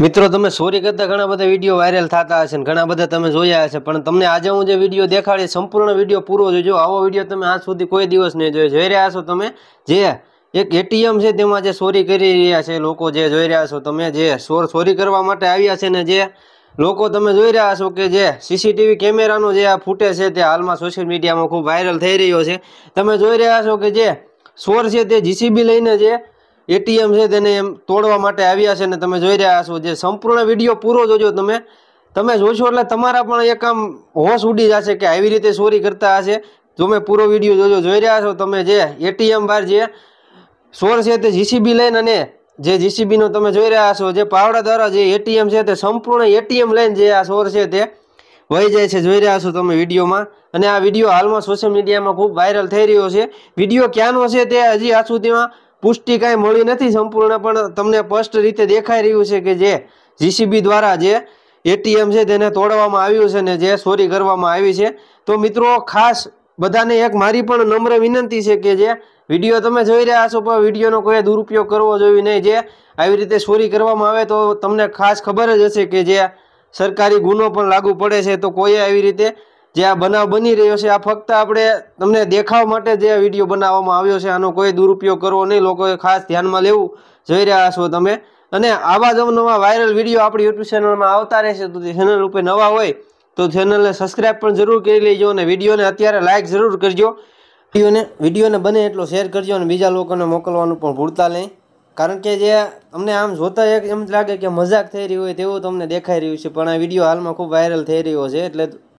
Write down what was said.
મિત્રો તમે સોરી કરતાં ઘણા બધા વિડીયો વાયરલ થતા હશે ઘણા બધા તમે જોયા હશે પણ તમને આજે હું જે વિડીયો દેખાડી સંપૂર્ણ વિડીયો પૂરો જોજો આવો વિડીયો તમે આજ સુધી કોઈ દિવસ નહીં જોયો જોઈ રહ્યા છો તમે જે એક એટીએમ છે તેમાં જે ચોરી કરી રહ્યા છે લોકો જે જોઈ રહ્યા છો તમે જે સોર ચોરી કરવા માટે આવ્યા છે ને જે લોકો તમે જોઈ રહ્યા છો કે જે સીસીટીવી કેમેરાનો જે આ ફૂટેજ છે તે હાલમાં સોશિયલ મીડિયામાં ખૂબ વાયરલ થઈ રહ્યો છે તમે જોઈ રહ્યા છો કે જે સોર છે તે જીસીબી લઈને જે એટીએમ છે તેને એમ તોડવા માટે આવ્યા છે ને તમે જોઈ રહ્યા છો જે સંપૂર્ણ વિડીયો પૂરો જોજો તમે તમે જોશો એટલે તમારા પણ એક આમ હોશ ઉડી જશે કે આવી રીતે ચોરી કરતા હશે તમે પૂરો વિડીયો જોજો જોઈ રહ્યા છો તમે જે એટીએમ બહાર જે સોર છે તે જીસીબી લઈને અને જે જીસીબીનો તમે જોઈ રહ્યા છો જે પાવડા દ્વારા જે એટીએમ છે તે સંપૂર્ણ એટીએમ લઈને જે આ સોર છે તે વહી જાય છે જોઈ રહ્યા છો તમે વિડીયોમાં અને આ વિડીયો હાલમાં સોશિયલ મીડિયામાં ખૂબ વાયરલ થઈ રહ્યો છે વિડીયો ક્યાંનો છે તે હજી આ સુધીમાં પુષ્ટિ કાંઈ મળી નથી સંપૂર્ણ પણ તમને સ્પષ્ટ રીતે દેખાઈ રહ્યું છે કે જે જીસીબી દ્વારા જે એટીએમ છે તેને તોડવામાં આવ્યું છે ને જે ચોરી કરવામાં આવી છે તો મિત્રો ખાસ બધાને એક મારી પણ નમ્ર વિનંતી છે કે જે વિડીયો તમે જોઈ રહ્યા છો પણ વિડીયોનો કોઈ દુરુપયોગ કરવો જોઈએ નહીં જે આવી રીતે ચોરી કરવામાં આવે તો તમને ખાસ ખબર જ હશે કે જે સરકારી ગુનો પણ લાગુ પડે છે તો કોઈએ આવી રીતે જે આ બનાવ બની રહ્યો છે આ ફક્ત આપણે તમને દેખાવ માટે જે વિડીયો બનાવવામાં આવ્યો છે આનો કોઈ દુરુપયોગ કરવો નહીં લોકોએ ખાસ ધ્યાનમાં લેવું જોઈ રહ્યા છો તમે અને આવા જ નવા વાયરલ વિડીયો આપણી યુટ્યુબ ચેનલમાં આવતા રહેશે તો ચેનલ ઉપર નવા હોય તો ચેનલને સબસ્ક્રાઈબ પણ જરૂર કરી લેજો અને વિડીયોને અત્યારે લાઇક જરૂર કરજો વિડીયોને વિડીયોને બને એટલો શેર કરજો અને બીજા લોકોને મોકલવાનું પણ ભૂલતા નહીં કારણ કે જે તમને આમ જોતા એક એમ લાગે કે મજાક થઈ રહી હોય તેવું તમને દેખાઈ રહ્યું છે પણ આ વિડીયો હાલમાં ખૂબ વાયરલ થઈ રહ્યો છે એટલે